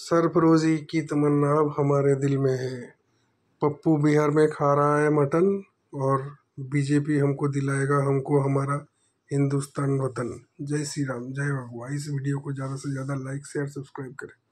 सरफरोजी की तमन्ना अब हमारे दिल में है पप्पू बिहार में खा रहा है मटन और बीजेपी हमको दिलाएगा हमको हमारा हिंदुस्तान वतन जय श्री राम जय भगवा इस वीडियो को ज़्यादा से ज़्यादा लाइक शेयर सब्सक्राइब करें